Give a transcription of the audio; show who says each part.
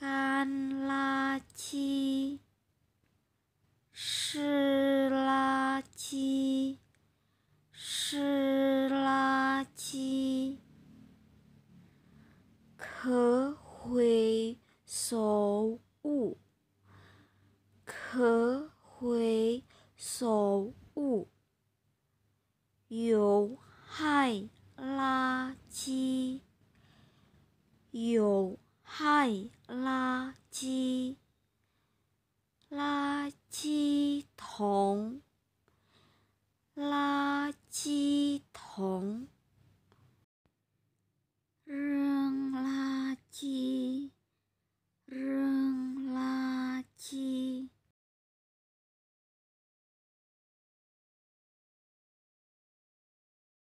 Speaker 1: 干垃圾、湿垃圾、湿垃圾可回收物、可回收物、有害垃圾、有。嗨，垃圾，垃圾桶。